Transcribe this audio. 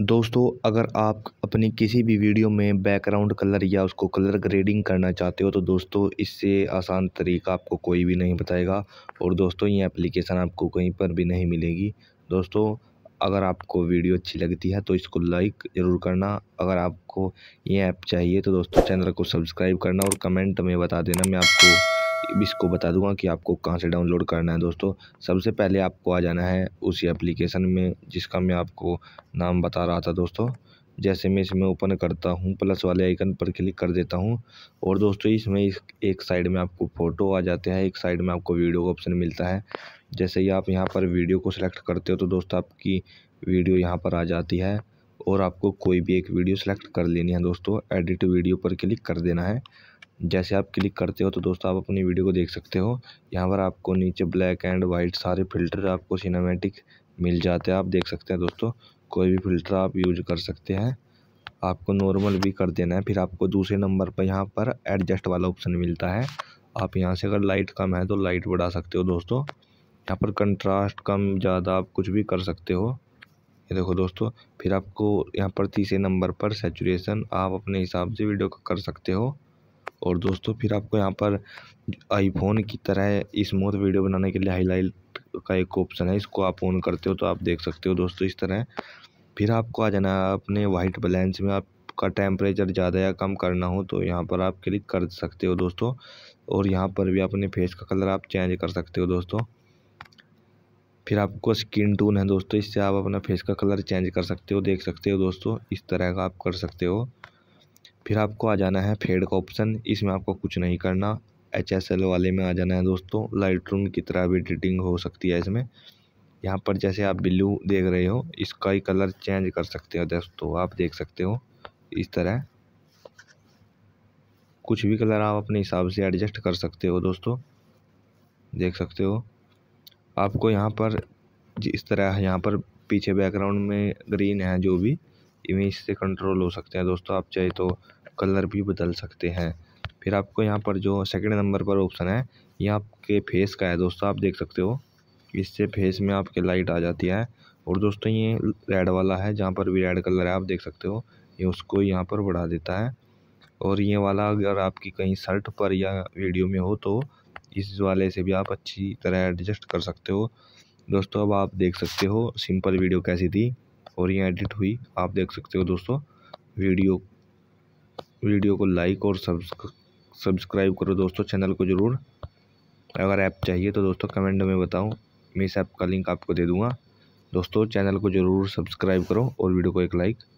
दोस्तों अगर आप अपनी किसी भी वीडियो में बैकग्राउंड कलर या उसको कलर ग्रेडिंग करना चाहते हो तो दोस्तों इससे आसान तरीका आपको कोई भी नहीं बताएगा और दोस्तों ये एप्लीकेशन आपको कहीं पर भी नहीं मिलेगी दोस्तों अगर आपको वीडियो अच्छी लगती है तो इसको लाइक ज़रूर करना अगर आपको ये ऐप चाहिए तो दोस्तों चैनल को सब्सक्राइब करना और कमेंट में बता देना मैं आपको इसको बता दूंगा कि आपको कहाँ से डाउनलोड करना है दोस्तों सबसे पहले आपको आ जाना है उसी एप्लीकेशन में जिसका मैं आपको नाम बता रहा था दोस्तों जैसे मैं इसमें ओपन करता हूँ प्लस वाले आइकन पर क्लिक कर देता हूँ और दोस्तों इसमें इस एक साइड में आपको फ़ोटो आ जाते हैं एक साइड में आपको वीडियो का ऑप्शन मिलता है जैसे ही आप यहाँ पर वीडियो को सिलेक्ट करते हो तो दोस्तों आपकी वीडियो यहाँ पर आ जाती है और आपको कोई भी एक वीडियो सेलेक्ट कर लेनी है दोस्तों एडिट वीडियो पर क्लिक कर देना है जैसे आप क्लिक करते हो तो दोस्तों आप अपनी वीडियो को देख सकते हो यहाँ पर आपको नीचे ब्लैक एंड वाइट सारे फिल्टर आपको सिनेमेटिक मिल जाते हैं आप देख सकते हैं दोस्तों कोई भी फ़िल्टर आप यूज कर सकते हैं आपको नॉर्मल भी कर देना है फिर आपको दूसरे नंबर पर यहाँ पर एडजस्ट वाला ऑप्शन मिलता है आप यहाँ से अगर लाइट कम है तो लाइट बढ़ा सकते हो दोस्तों यहाँ पर कंट्रास्ट कम ज़्यादा आप कुछ भी कर सकते हो ये देखो दोस्तों फिर आपको यहाँ पर तीसरे नंबर पर सेचुरेशन आप अपने हिसाब से वीडियो को कर सकते हो और दोस्तों फिर आपको यहाँ पर आईफोन की तरह स्मूथ वीडियो बनाने के लिए हाईलाइट का एक ऑप्शन है इसको आप ऑन करते हो तो आप देख सकते हो दोस्तों इस तरह फिर आपको आ जाना है अपने वाइट बैलेंस में आपका टेम्परेचर ज़्यादा या कम करना हो तो यहाँ पर आप क्लिक कर सकते हो दोस्तों और यहाँ पर भी अपने फेस का कलर आप चेंज कर सकते हो दोस्तों फिर आपको स्किन टून है दोस्तों इससे आप अपना फेस का कलर चेंज कर सकते हो देख सकते हो दोस्तों इस तरह का आप कर सकते हो फिर आपको आ जाना है फेड का ऑप्शन इसमें आपको कुछ नहीं करना एच एस एल वाले में आ जाना है दोस्तों लाइट रूम की तरह भी एडिटिंग हो सकती है इसमें यहाँ पर जैसे आप ब्लू देख रहे हो इसका ही कलर चेंज कर सकते हो दोस्तों आप देख सकते हो इस तरह कुछ भी कलर आप अपने हिसाब से एडजस्ट कर सकते हो दोस्तों देख सकते हो आपको यहाँ पर इस तरह यहाँ पर पीछे बैकग्राउंड में ग्रीन है जो भी इमेज से कंट्रोल हो सकते हैं दोस्तों आप चाहे तो कलर भी बदल सकते हैं फिर आपको यहाँ पर जो सेकंड नंबर पर ऑप्शन है ये आपके फेस का है दोस्तों आप देख सकते हो इससे फेस में आपके लाइट आ जाती है और दोस्तों ये रेड वाला है जहाँ पर भी रेड कलर है आप देख सकते हो ये उसको यहाँ पर बढ़ा देता है और ये वाला अगर आपकी कहीं शर्ट पर या वीडियो में हो तो इस वाले से भी आप अच्छी तरह एडजस्ट कर सकते हो दोस्तों अब आप देख सकते हो सिंपल वीडियो कैसी थी और ये एडिट हुई आप देख सकते हो दोस्तों वीडियो वीडियो को लाइक और सब्सक्राइब करो दोस्तों चैनल को ज़रूर अगर ऐप चाहिए तो दोस्तों कमेंट में बताओ मैं इस ऐप का लिंक आपको दे दूँगा दोस्तों चैनल को ज़रूर सब्सक्राइब करो और वीडियो को एक लाइक